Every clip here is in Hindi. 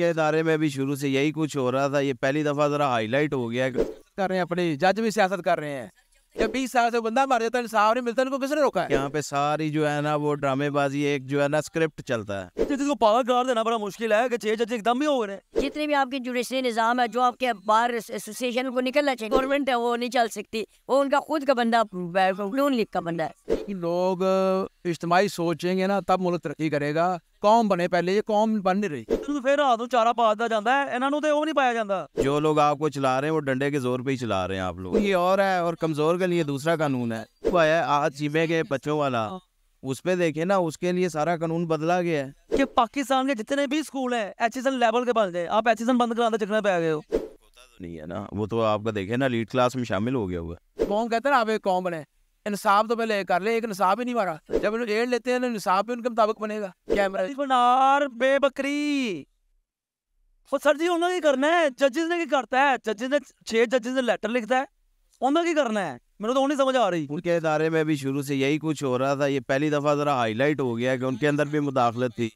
के इदारे में भी शुरू से यही कुछ हो रहा था ये पहली दफ़ा ज़रा हाईलाइट हो गया कर रहे हैं अपने जज भी सियासत कर रहे हैं जब बीस साल से बंदा मार जाता है इंसाफ नहीं मिलता इनको किसने रोका है यहाँ पे सारी जो है ना वो ड्रामेबाजी एक जो है ना स्क्रिप्ट चलता है जिसको पावर कार देना बड़ा मुश्किल है कि छह जज एकदम ही हो रहे हैं जितने भी आपके जुडिशरी निज़ाम है जो आपके बार एसोसिएशन को निकलना चाहिए गवर्नमेंट है वो नहीं चल सकती वो उनका खुद का बंदा नून लीग का बंदा है लोग इज्तमाही सोचेंगे ना तब मुल्क तरक्की करेगा ਕੌਮ बने पहले ये ਕੌਮ बन नहीं रही फिर हाथों चारा पाता जाता है इन्हों तो नहीं पाया जाता जो लोग आपको चला रहे हैं वो डंडे के जोर पे ही चला रहे हैं आप लोग ये और है और कमजोर के लिए दूसरा कानून है वो आया आज चीबे के बच्चों वाला हाँ। उस पे देखे ना उसके लिए सारा कानून बदला गया है कि पाकिस्तान के जितने भी स्कूल हैं एचएसएन लेवल के बन जाए आप एचएसएन बंद कराते चक्कर पे आ गए हो नहीं है ना वो तो आपका देखे ना लीड क्लास में शामिल हो गया हुआ कौन कहते ना आप एक कौन बने इंसाफ तो पहले कर ले एक इंसाफ ही नहीं मारा जब इन्हें एड लेते हैं इंसाफ भी उनके मुताबिक बनेगा कैमरा बेबकरी वो सर जी उन्होंने की करना है जजिस ने की करता है जजिस ने छह जजिस ने लेटर लिखता है उन्होंने की करना है मेरे तो नहीं समझ आ रही उनके इदारे में भी शुरू से यही कुछ हो रहा था ये पहली दफा जरा हाईलाइट हो गया कि उनके अंदर भी मुदाखलत थी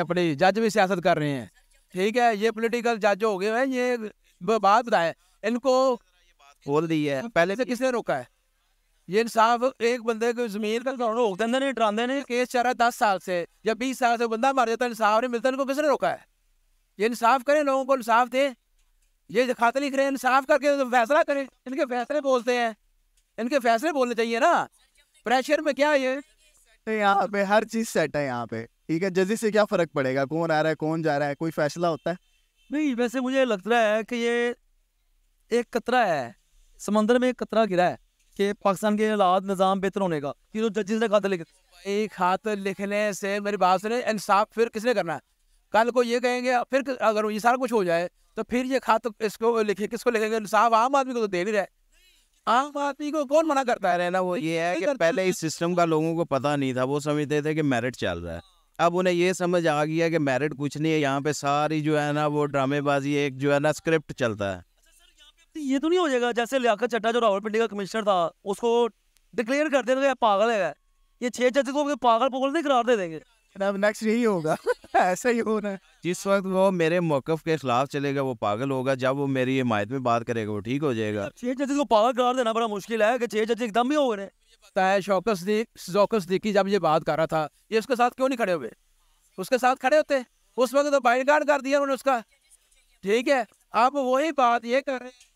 अपने जज भी सियासत कर रहे हैं ठीक है ये पोलिटिकल जज हो गए हैं ये बात बताए इनको बोल दी है पहले से किसने रोका है ये इंसाफ एक बंदे को जमीन का रोक देंगे नहीं डराते नहीं केस चल रहा है दस साल से या बीस साल से बंदा मर जाता तो है इंसाफ नहीं मिलता इनको किसने रोका है ये इंसाफ करें लोगों को इंसाफ दें ये दिखाते लिख रहे हैं इंसाफ करके तो फैसला करें इनके फैसले बोलते हैं इनके फैसले बोलने चाहिए ना प्रेशर में क्या ये यहाँ पे हर चीज सेट है यहाँ पे ठीक है जजी से क्या फर्क पड़ेगा कौन आ रहा है कौन जा रहा है कोई फैसला होता है नहीं वैसे मुझे लग रहा है कि ये एक कतरा है समंदर में एक कतरा गिरा है कि पाकिस्तान के हालात निज़ाम बेहतर होने का ये जो जजेस ने खाते लिखे एक हाथ लिखने से मेरी बात सुने इंसाफ फिर किसने करना है कल को ये कहेंगे फिर अगर ये सारा कुछ हो जाए तो फिर ये खात इसको लिखे किसको लिखेंगे इंसाफ आम आदमी को तो दे नहीं रहे आम आदमी को कौन मना करता है रहना वो ये है कि पहले इस सिस्टम का लोगों को पता नहीं था वो समझते थे कि मेरिट चल रहा है अब उन्हें ये समझ आ गया कि मेरिट कुछ नहीं है यहाँ पे सारी जो है ना वो ड्रामेबाजी एक जो है ना स्क्रिप्ट चलता है ये तो नहीं हो जाएगा जैसे लियाकत चट्टा जो रावलपिंडी का कमिश्नर था उसको डिक्लेयर कर देते तो पागल है ये छह जज को पागल पगल नहीं करार दे देंगे नेक्स्ट यही होगा ऐसा ही होना है जिस वक्त वो मेरे मौकफ के खिलाफ चलेगा वो पागल होगा जब वो मेरी हिमायत में बात करेगा वो ठीक हो जाएगा छह जज को पागल करार देना बड़ा मुश्किल है कि छह जज एकदम ही हो गए शौकस शौकत सदीक शौकत सदीकी जब ये बात कर रहा था ये उसके साथ क्यों नहीं खड़े हुए उसके साथ खड़े होते उस वक्त तो बाइट कर दिया उन्होंने उसका ठीक है अब वही बात ये कर रहे हैं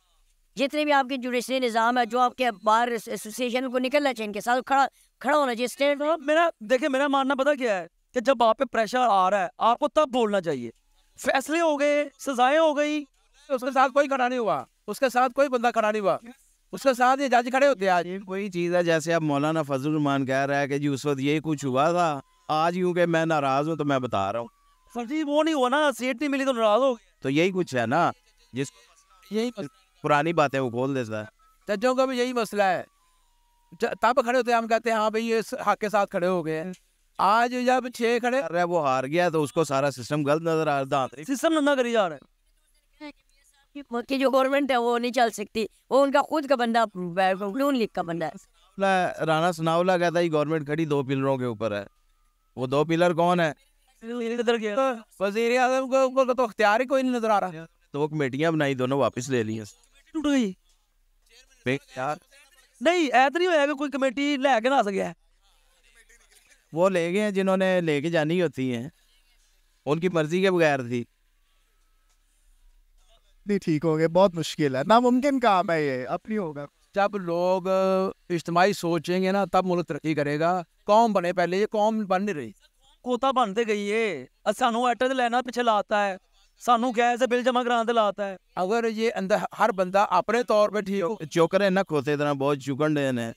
जितने भी आपके जुडिशरी निज़ाम है जो आपके बाहर एसोसिएशन को निकलना चाहिए इनके साथ खड़ा खड़ा होना चाहिए स्टेट तो मेरा देखिए मेरा मानना पता क्या है कि जब आप पे प्रेशर आ रहा है आपको तब बोलना चाहिए फैसले हो गए सजाएं हो गई उसके साथ कोई खड़ा नहीं हुआ उसके साथ कोई बंदा खड़ा नहीं हुआ उसके साथ ये जज खड़े होते हैं कोई चीज़ है जैसे आप मौलाना फजल रहमान कह रहा है कि जी उस वक्त यही कुछ हुआ था आज यूँ कि मैं नाराज़ हूँ तो मैं बता रहा हूँ सर जी वो नहीं हुआ ना सीट नहीं मिली तो नाराज़ हो तो यही कुछ है ना जिस यही पुरानी बातें वो खोल देता है जजों का भी यही मसला है तब खड़े होते हम कहते हैं हाँ भाई ये हक के साथ खड़े हो गए हैं आज जब छे खड़े अरे वो हार गया तो उसको सारा सिस्टम गलत नजर आ रहा सिस्टम नंदा करी जा रहा है की जो गवर्नमेंट है वो नहीं चल सकती वो उनका खुद का बंदा नून लीग का बंदा है राणा सनावला कहता है गवर्नमेंट खड़ी दो पिलरों के ऊपर है वो दो पिलर कौन है वजीर आजम को, को तो अख्तियार ही कोई नहीं नजर आ रहा दो तो कमेटियां बनाई दोनों वापस ले लिया टूट गई नहीं ऐ तो नहीं होया कोई कमेटी लैके ना सके वो ले गए हैं जिन्होंने लेके जानी होती है उनकी मर्जी के बगैर थी नहीं ठीक हो गए बहुत मुश्किल है नामुमकिन काम है ये अपनी होगा जब लोग इज्तमाही सोचेंगे ना तब मुल्क तरक्की करेगा कौम बने पहले ये कौम बन नहीं रही कोता बनते तो गई है असानू आटा तो लेना पीछे लाता है ਸਾਨੂੰ ਗੈਸ ਬਿੱਲ ਜਮਾ ਕਰਾਉਣ ਦੇ ਲਾਤਾ ਹੈ ਅਗਰ ਇਹ ਅੰਦਰ ਹਰ ਬੰਦਾ ਆਪਣੇ ਤੌਰ ਤੇ ਠੀਕ ਚੁੱਕ ਰਿਹਾ ਨਾ ਖੋਤੇ ਤਰ੍ਹਾਂ ਬਹੁਤ ਚੁਗਣ ਦੇ ਨੇ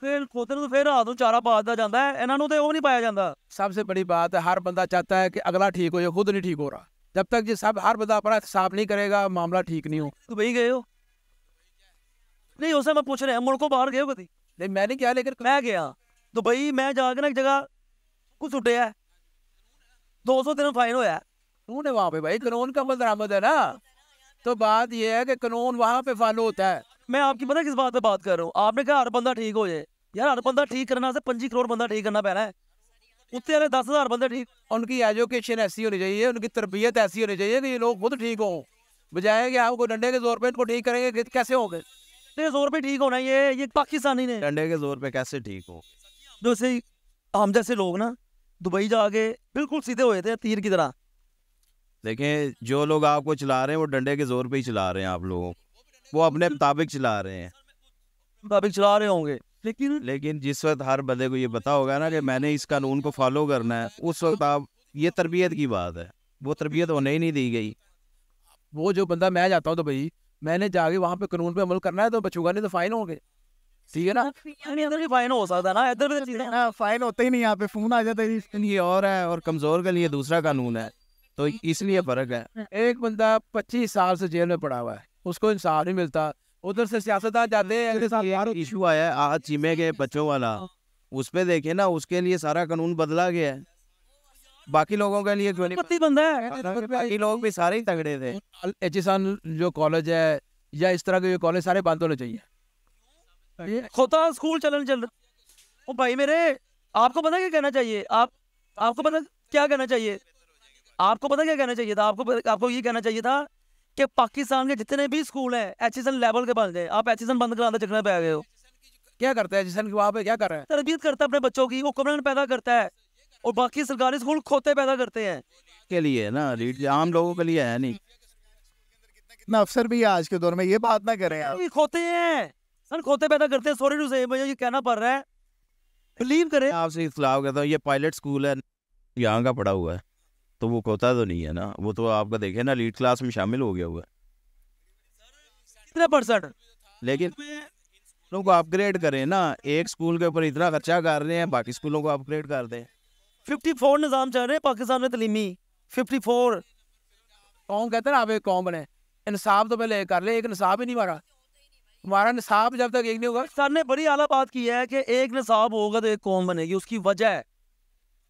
ਫਿਰ ਖੋਤੇ ਨੂੰ ਫਿਰ ਆਦੋਂ ਚਾਰਾ ਪਾਦਾ ਜਾਂਦਾ ਇਹਨਾਂ ਨੂੰ ਤੇ ਉਹ ਨਹੀਂ ਪਾਇਆ ਜਾਂਦਾ ਸਭ ਤੋਂ ਬੜੀ ਬਾਤ ਹੈ ਹਰ ਬੰਦਾ ਚਾਹਤਾ ਹੈ ਕਿ ਅਗਲਾ ਠੀਕ ਹੋ ਜਾਏ ਖੁਦ ਨਹੀਂ ਠੀਕ ਹੋ ਰਹਾ ਜਬ ਤੱਕ ਜੇ ਸਭ ਹਰ ਬੰਦਾ ਆਪਣਾ ਹਿਸਾਬ ਨਹੀਂ ਕਰੇਗਾ ਮਾਮਲਾ ਠੀਕ ਨਹੀਂ ਹੋ ਤੂੰ ਬਈ ਗਏ ਹੋ ਨਹੀਂ ਉਸੇ ਮੈਂ ਪੁੱਛ ਰਿਹਾ ਮੁਲਕੋਂ ਬਾਹਰ ਗਏ ਹੋ ਕਦੀ ਨਹੀਂ ਮੈਂ ਨਹੀਂ ਗਿਆ ਲੇਕਿਨ ਮੈਂ ਗਿਆ ਦੁਬਈ ਮੈਂ ਜਾ ਕੇ ਨਾ ਇੱਕ ਜਗ੍ਹਾ ਕੁ ਸੁੱਟਿਆ 200 ਦਿਨ ਫਾਈਨ ਹੋਇਆ कानून है वहाँ पे भाई कानून का बल दरामद है ना तो बात यह है कि कानून वहाँ पे फॉलो होता है मैं आपकी पता किस बात पे बात कर रहा हूँ आपने कहा हर बंदा ठीक हो जाए यार हर बंदा ठीक करना से पंजी करोड़ बंदा ठीक करना पैना है उतने वाले दस हज़ार बंदे ठीक उनकी एजुकेशन ऐसी होनी चाहिए उनकी तरबियत ऐसी होनी चाहिए कि ये लोग खुद ठीक हों बजाय कि आपको डंडे के जोर पे इनको ठीक करेंगे कैसे होंगे डंडे के जोर पे ठीक होना ये ये पाकिस्तानी ने डंडे के जोर पे कैसे ठीक हो जैसे हम जैसे लोग ना दुबई जाके बिल्कुल सीधे हुए थे तीर की तरह देखें जो लोग आपको चला रहे हैं वो डंडे के ज़ोर पे ही चला रहे हैं आप लोगों वो अपने मुताबिक चला रहे हैं मुताबिक चला रहे होंगे लेकिन लेकिन जिस वक्त हर बंदे को ये पता होगा ना कि मैंने इस कानून को फॉलो करना है उस वक्त आप ये तरबियत की बात है वो तरबियत होने ही नहीं दी गई वो जो बंदा मैं जाता हूँ तो भाई मैंने जाके वहाँ पे कानून पे अमल करना है तो बचूंगा नहीं तो फाइन होंगे ठीक है ना इधर फाइन हो सकता ना इधर फाइन होते ही नहीं यहाँ पे फोन आ जाता है ये और है और कमजोर के लिए दूसरा कानून है तो इसलिए फर्क है हाँ। एक बंदा पच्चीस साल से जेल में पड़ा हुआ है उसको इंसाफ नहीं मिलता उधर से सियासत आ जाते हैं आया आज चीमे के बच्चों वाला हाँ। उस पर देखे ना उसके लिए सारा कानून बदला गया है बाकी लोगों के लिए तो क्यों नहीं बंदा है बाकी लोग भी सारे ही तगड़े थे तो एचिसन जो कॉलेज है या इस तरह के जो कॉलेज सारे बंद होने चाहिए खोता स्कूल चलन चल ओ भाई मेरे आपको पता क्या कहना चाहिए आप आपको पता क्या कहना चाहिए आपको पता क्या कहना चाहिए था आपको आपको ये कहना चाहिए था कि पाकिस्तान के जितने भी स्कूल हैं एच लेवल के बन जाए आप एच बंद कराते चक्कर पे आ गए हो क्या करता है एच वहाँ पे क्या कर रहे हैं तरबियत करता है अपने बच्चों की हुक्मरान पैदा करता है और बाकी सरकारी स्कूल खोते पैदा करते हैं के लिए ना रीड आम लोगों के लिए है नहीं ना अफसर भी आज के दौर में ये बात ना करें आप खोते हैं सर खोते पैदा करते हैं सॉरी टू से मुझे ये कहना पड़ रहा है बिलीव करें आपसे इतलाव कहता हूँ ये पायलट स्कूल है यहाँ का पढ़ा हुआ है तो वो कोता तो नहीं है ना वो तो आपका देखे ना लीड क्लास में शामिल हो गया हुआ कितना परसेंट लेकिन स्कूलों को अपग्रेड करें ना एक स्कूल के ऊपर इतना खर्चा कर रहे हैं बाकी स्कूलों को अपग्रेड कर दें फिफ्टी फोर निज़ाम चल रहे हैं पाकिस्तान में तलीमी फिफ्टी फोर कौन कहते हैं ना आप एक कौन बने इंसाफ तो पहले कर ले एक इंसाफ ही नहीं मारा हमारा निसाब जब तक एक नहीं होगा सर ने बड़ी आला बात की है कि एक निसाब होगा तो एक कौन बनेगी उसकी वजह है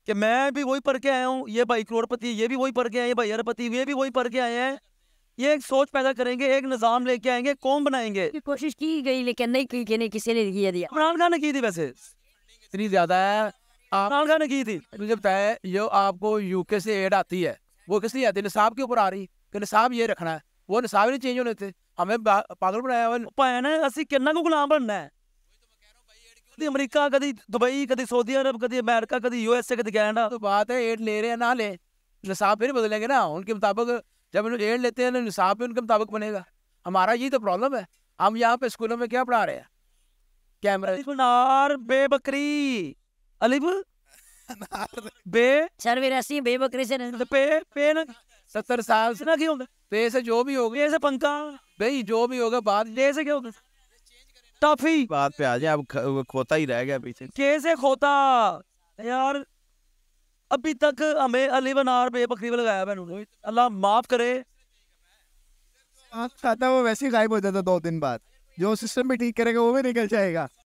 कि मैं भी वही पढ़ के आया हूँ ये भाई करोड़पति ये भी वही पढ़ के आए हैं भाई अरबपति ये भी वही पढ़ के आए हैं ये एक सोच पैदा करेंगे एक निज़ाम लेके आएंगे कौन बनाएंगे कोशिश की गई लेकिन नहीं की नहीं किसी ने किया दिया इमरान खान ने की थी वैसे इतनी ज़्यादा है इमरान खान ने की थी मुझे बताया ये आपको यूके से एड आती है वो किस लिए आती है निसाब के ऊपर आ रही कि निसाब ये रखना है वो निसाब नहीं चेंज होने थे हमें पागल बनाया हुआ ना असं किन्ना को गुलाम बनना है कभी अमेरिका कभी दुबई कभी सऊदी अरब कभी अमेरिका कभी यूएसए कभी कैनेडा तो बात है एड ले रहे हैं ना ले निसाब फिर बदलेंगे ना उनके मुताबिक जब एड लेते हैं तो निसाब भी उनके मुताबिक बनेगा हमारा यही तो प्रॉब्लम है हम यहाँ पे स्कूलों में क्या पढ़ा रहे हैं कैमरा बेबकरी अलिब बे सर मेरे ऐसी बेबकरी से पे पे ना सत्तर साल से ना क्यों पे से जो भी होगा ऐसे पंखा भाई जो भी होगा बात से क्या होगा टॉफी बात पे आ जाए अब खोता ही रह गया पीछे कैसे खोता यार अभी तक हमें अली बनार पे बकरी बकरीब लगाया मैंने अल्लाह माफ करे खाता वो वैसे ही गायब हो जाता दो दिन बाद जो सिस्टम भी ठीक करेगा वो भी निकल जाएगा